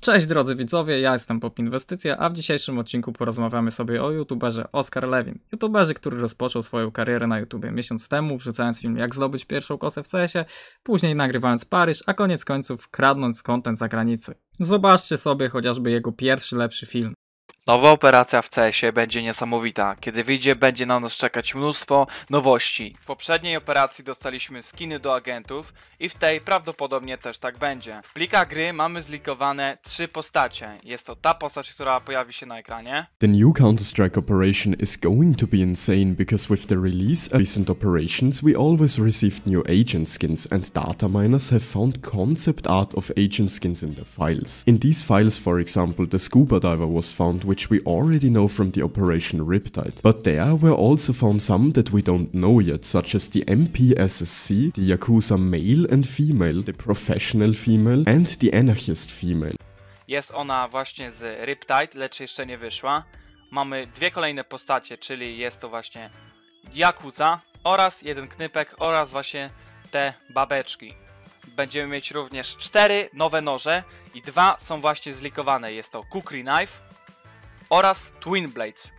Cześć drodzy widzowie, ja jestem Pop Inwestycja, a w dzisiejszym odcinku porozmawiamy sobie o youtuberze Oskar Lewin. Youtuberze, który rozpoczął swoją karierę na YouTubie miesiąc temu, wrzucając film jak zdobyć pierwszą kosę w cs później nagrywając Paryż, a koniec końców kradnąc kontent za granicy. Zobaczcie sobie chociażby jego pierwszy lepszy film. Nowa operacja w CS-ie będzie niesamowita. Kiedy wyjdzie, będzie na nas czekać mnóstwo nowości. W poprzedniej operacji dostaliśmy skiny do agentów i w tej prawdopodobnie też tak będzie. W plikach gry mamy zlikowane trzy postacie. Jest to ta postać, która pojawi się na ekranie. The new Counter-Strike operation is going to be insane because with the release of recent operations we always received new agent skins and data miners have found concept art of agent skins in the files. In these files for example the scuba diver was found which which we already know from the Operation Riptide. But there were also found some that we don't know yet, such as the MPSSC, the Yakuza male and female, the professional female and the anarchist female. Jest ona właśnie z Riptide, lecz jeszcze nie wyszła. Mamy dwie kolejne postacie, czyli jest to właśnie Yakuza oraz jeden knypek oraz właśnie te babeczki. Będziemy mieć również cztery nowe noże i dwa są właśnie zlikowane. Jest to Kukri Knife oraz Twin Blades.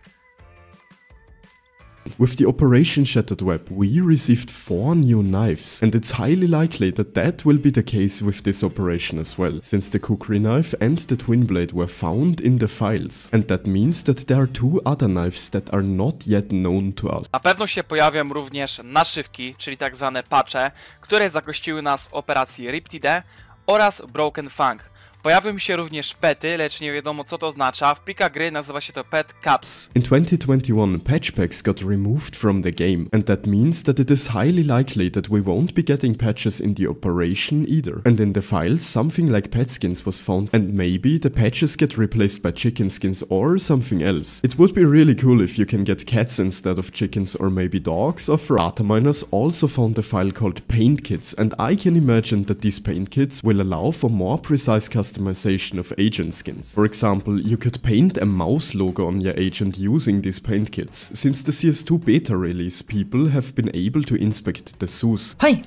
With the Operation Shattered Web, we received four new knives, and it's highly likely that that will be the case with this operation as well, since the Kukri knife and the twin blade were found in the files, and that means that there are two other knives that are not yet known to us. Na pewno się pojawią również naszywki, czyli tak zwane patche, które zakościły nas w operacji Riptide oraz Broken Fang, Pojawią się również pety, lecz nie wiadomo co to oznacza. W plika gry nazywa się to Pet Caps. In 2021, patch packs got removed from the game and that means that it is highly likely that we won't be getting patches in the operation either. And in the files, something like pet skins was found and maybe the patches get replaced by chicken skins or something else. It would be really cool if you can get cats instead of chickens or maybe dogs or Ferrata miners also found a file called paint kits and I can imagine that these paint kits will allow for more precise customization customization of agent skins. For example, you could paint a mouse logo on your agent using these paint kits. Since the CS2 beta release, people have been able to inspect the zoos. Hi!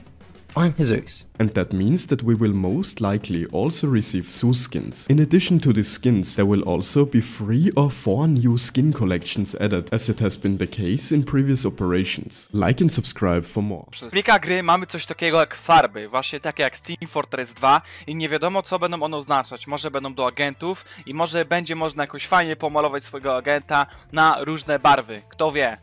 on Hezur's. And that means that we will most likely also receive Zoo skins. In addition to the skins, there will also be 3 or 4 new skin collections added, as it has been the case in previous operations. Like and subscribe for more. Przez kilka gry mamy coś takiego jak farby, właśnie takie jak Steam Fortress 2 i nie wiadomo co będą one oznaczać. Może będą do agentów i może będzie można jakoś fajnie pomalować swojego agenta na różne barwy. Kto wie.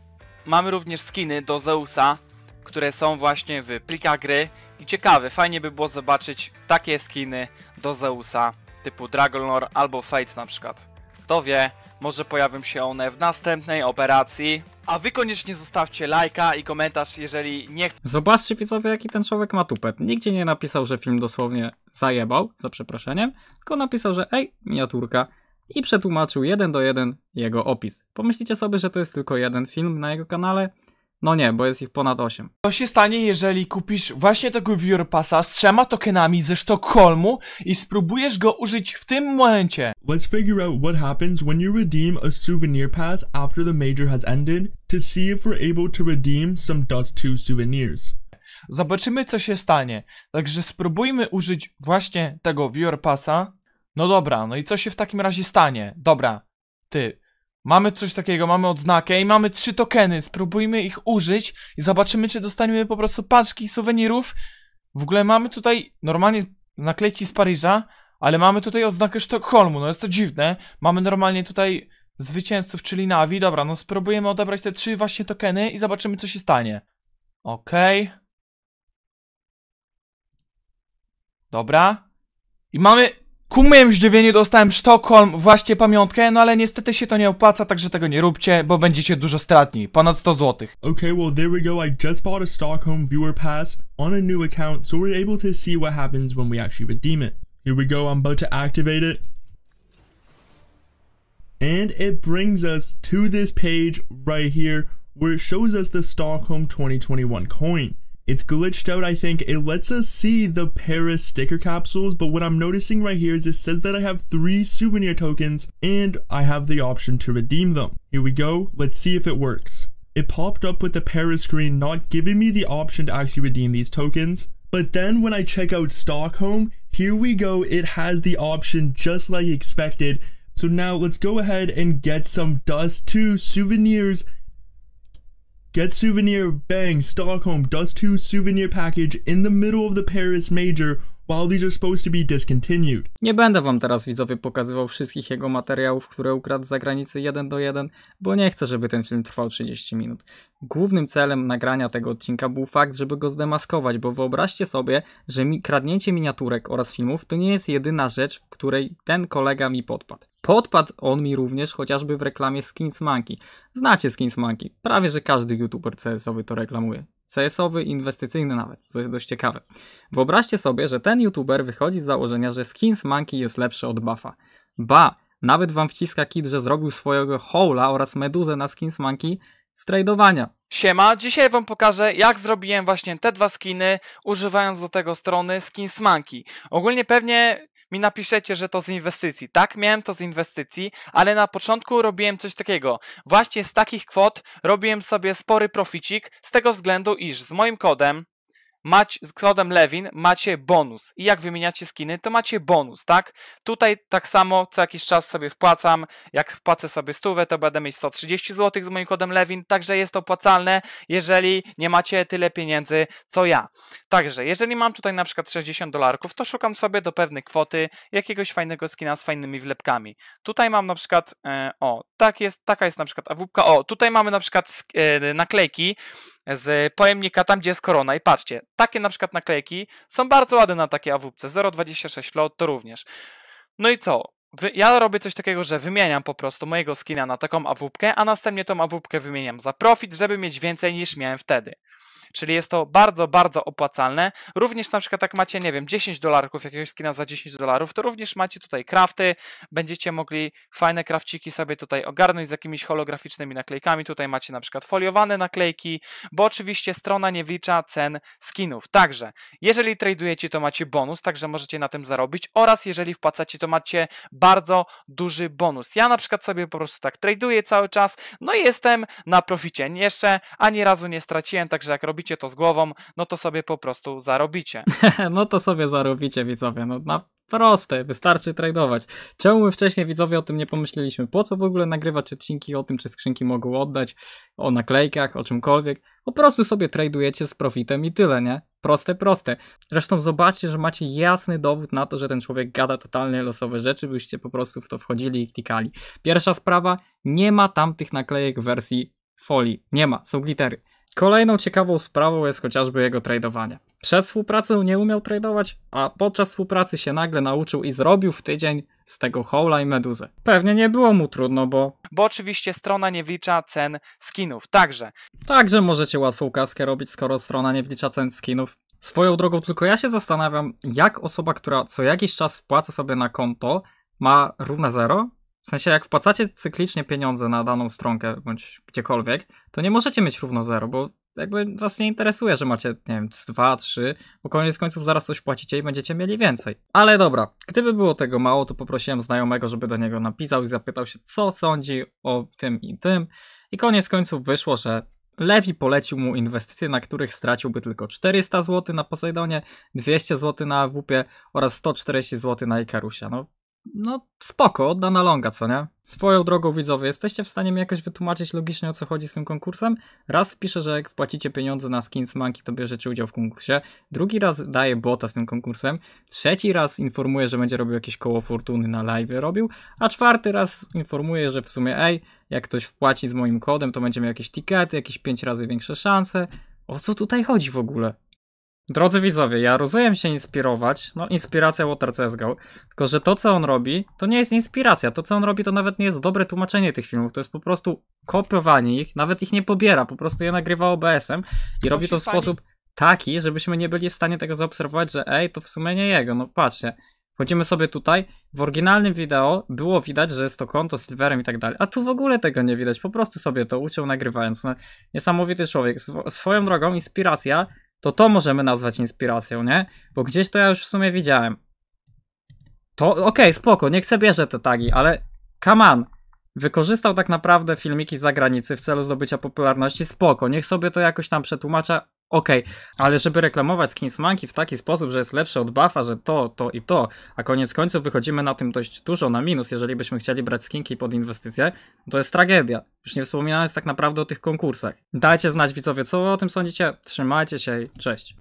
Mamy również skiny do Zeusa, które są właśnie w plikach gry. I ciekawe, fajnie by było zobaczyć takie skiny do Zeusa typu Dragonlord albo Fate na przykład. Kto wie, może pojawią się one w następnej operacji. A wy koniecznie zostawcie lajka i komentarz, jeżeli nie chcecie. Zobaczcie widzowie, jaki ten człowiek ma tupet. Nigdzie nie napisał, że film dosłownie zajebał, za przeproszeniem, tylko napisał, że ej, miniaturka. I przetłumaczył jeden do jeden jego opis. Pomyślicie sobie, że to jest tylko jeden film na jego kanale? No nie, bo jest ich ponad 8. Co się stanie, jeżeli kupisz właśnie tego Viewer Passa z trzema tokenami ze Sztokholmu i spróbujesz go użyć w tym momencie? Let's figure out what happens when you redeem a souvenir pass after the major has ended to see if we're able to redeem some Dust 2 souvenirs. Zobaczymy co się stanie. Także spróbujmy użyć właśnie tego Viewer Passa. No dobra, no i co się w takim razie stanie? Dobra, ty, Mamy coś takiego, mamy odznakę i mamy trzy tokeny. Spróbujmy ich użyć i zobaczymy, czy dostaniemy po prostu paczki suwenirów. W ogóle mamy tutaj normalnie naklejki z Paryża, ale mamy tutaj odznakę Sztokholmu. No jest to dziwne. Mamy normalnie tutaj zwycięzców, czyli Navi. Dobra, no spróbujemy odebrać te trzy właśnie tokeny i zobaczymy, co się stanie. Okej. Okay. Dobra. I mamy Ku mojem zdziwieniu dostałem Sztokholm, właśnie pamiątkę, no ale niestety się to nie opłaca, także tego nie róbcie, bo będziecie dużo stratni, ponad 100 złotych. Okay, well there we go, I just bought a Stockholm viewer pass on a new account, so we're able to see what happens when we actually redeem it. Here we go, I'm about to activate it. And it brings us to this page right here, where it shows us the Stockholm 2021 coin. It's glitched out, I think. It lets us see the Paris sticker capsules, but what I'm noticing right here is it says that I have three souvenir tokens and I have the option to redeem them. Here we go. Let's see if it works. It popped up with the Paris screen not giving me the option to actually redeem these tokens. But then when I check out Stockholm, here we go, it has the option just like expected. So now let's go ahead and get some dust too, souvenirs, Get souvenir bang Stockholm Dust 2 souvenir package in the middle of the Paris major while these are supposed to be discontinued. Nie będę wam teraz widzowie pokazywał wszystkich jego materiałów, które ukradł za granicę 1 do 1, bo nie chcę, żeby ten film trwał 30 minut. Głównym celem nagrania tego odcinka był fakt, żeby go zdemaskować, bo wyobraźcie sobie, że mi kradnięcie miniaturek oraz filmów to nie jest jedyna rzecz, w której ten kolega mi podpadł. Podpadł on mi również chociażby w reklamie Skins Monkey. Znacie Skins Monkey, prawie że każdy youtuber CS-owy to reklamuje. CS-owy, inwestycyjny nawet, co jest dość ciekawe. Wyobraźcie sobie, że ten youtuber wychodzi z założenia, że Skins Monkey jest lepszy od buffa. Ba, nawet wam wciska kit, że zrobił swojego hola oraz meduzę na Skins Monkey z tradowania. Siema, dzisiaj wam pokażę jak zrobiłem właśnie te dwa skiny używając do tego strony Skins Monkey. Ogólnie pewnie mi napiszecie, że to z inwestycji. Tak, miałem to z inwestycji, ale na początku robiłem coś takiego. Właśnie z takich kwot robiłem sobie spory proficik z tego względu, iż z moim kodem Mac z kodem Lewin macie bonus. I jak wymieniacie skiny, to macie bonus, tak? Tutaj tak samo co jakiś czas sobie wpłacam. Jak wpłacę sobie stówę, to będę mieć 130 zł z moim kodem Lewin, także jest to opłacalne, jeżeli nie macie tyle pieniędzy, co ja. Także, jeżeli mam tutaj na przykład 60 dolarków, to szukam sobie do pewnej kwoty jakiegoś fajnego skina z fajnymi wlepkami. Tutaj mam na przykład, e, o, tak jest, taka jest na przykład awupka. O, tutaj mamy na przykład e, naklejki z pojemnika tam, gdzie jest korona. I patrzcie, takie na przykład naklejki są bardzo ładne na takie awupce. 0,26 float to również. No i co? ja robię coś takiego, że wymieniam po prostu mojego skina na taką awupkę, a następnie tą awupkę wymieniam za profit, żeby mieć więcej niż miałem wtedy. Czyli jest to bardzo, bardzo opłacalne. Również na przykład jak macie, nie wiem, 10 dolarków jakiegoś skina za 10 dolarów, to również macie tutaj crafty, będziecie mogli fajne krafciki sobie tutaj ogarnąć z jakimiś holograficznymi naklejkami. Tutaj macie na przykład foliowane naklejki, bo oczywiście strona nie wlicza cen skinów. Także, jeżeli tradujecie, to macie bonus, także możecie na tym zarobić oraz jeżeli wpłacacie, to macie bardzo duży bonus. Ja na przykład sobie po prostu tak traduję cały czas, no i jestem na proficie. Jeszcze ani razu nie straciłem, także jak robicie to z głową, no to sobie po prostu zarobicie. no to sobie zarobicie, widzowie. No, na proste, wystarczy tradować. Czemu my wcześniej widzowie o tym nie pomyśleliśmy? Po co w ogóle nagrywać odcinki o tym, czy skrzynki mogą oddać, o naklejkach, o czymkolwiek? Po prostu sobie tradujecie z profitem i tyle, nie? Proste, proste. Zresztą zobaczcie, że macie jasny dowód na to, że ten człowiek gada totalnie losowe rzeczy, byście po prostu w to wchodzili i klikali. Pierwsza sprawa, nie ma tam tych naklejek w wersji folii. Nie ma, są glittery. Kolejną ciekawą sprawą jest chociażby jego tradowanie. Przed współpracą nie umiał tradować, a podczas współpracy się nagle nauczył i zrobił w tydzień z tego Howla i Meduzy. Pewnie nie było mu trudno, bo... Bo oczywiście strona nie wlicza cen skinów, także... Także możecie łatwą kaskę robić, skoro strona nie wlicza cen skinów. Swoją drogą, tylko ja się zastanawiam, jak osoba, która co jakiś czas wpłaca sobie na konto, ma równe zero? W sensie, jak wpłacacie cyklicznie pieniądze na daną stronkę bądź gdziekolwiek, to nie możecie mieć równo zero, bo jakby was nie interesuje, że macie, nie wiem, 2, 3, bo koniec końców zaraz coś płacicie i będziecie mieli więcej. Ale dobra, gdyby było tego mało, to poprosiłem znajomego, żeby do niego napisał i zapytał się, co sądzi o tym i tym. I koniec końców wyszło, że Lewi polecił mu inwestycje, na których straciłby tylko 400 zł na Posejdonie, 200 zł na WP oraz 140 zł na Ikarusia. No, no spoko, dana longa, co nie? Swoją drogą widzowie, jesteście w stanie mi jakoś wytłumaczyć logicznie o co chodzi z tym konkursem? Raz wpiszę, że jak wpłacicie pieniądze na Skins Monkey, to bierzecie udział w konkursie. Drugi raz daję bota z tym konkursem. Trzeci raz informuję, że będzie robił jakieś koło fortuny na live robił. A czwarty raz informuję, że w sumie ej, jak ktoś wpłaci z moim kodem, to będziemy jakieś tikety, jakieś 5 razy większe szanse. O co tutaj chodzi w ogóle? Drodzy widzowie, ja rozumiem się inspirować, no inspiracja Water CSGO, tylko że to co on robi, to nie jest inspiracja, to co on robi to nawet nie jest dobre tłumaczenie tych filmów, to jest po prostu kopiowanie ich, nawet ich nie pobiera, po prostu je nagrywa OBS-em i to robi to w sposób taki, żebyśmy nie byli w stanie tego zaobserwować, że ej, to w sumie nie jego, no patrzcie. Wchodzimy sobie tutaj, w oryginalnym wideo było widać, że jest to konto z Silverem i tak dalej, a tu w ogóle tego nie widać, po prostu sobie to uciął nagrywając. No, niesamowity człowiek. swoją drogą inspiracja to to możemy nazwać inspiracją, nie? Bo gdzieś to ja już w sumie widziałem. To okej, okay, spoko, niech sobie bierze te tagi, ale Kaman Wykorzystał tak naprawdę filmiki z zagranicy w celu zdobycia popularności, spoko, niech sobie to jakoś tam przetłumacza, okej, okay. ale żeby reklamować Skinsmanki w taki sposób, że jest lepsze od buffa, że to, to i to, a koniec końców wychodzimy na tym dość dużo na minus, jeżeli byśmy chcieli brać skinki pod inwestycje, to jest tragedia. Już nie wspominając tak naprawdę o tych konkursach. Dajcie znać widzowie, co o tym sądzicie. Trzymajcie się i cześć.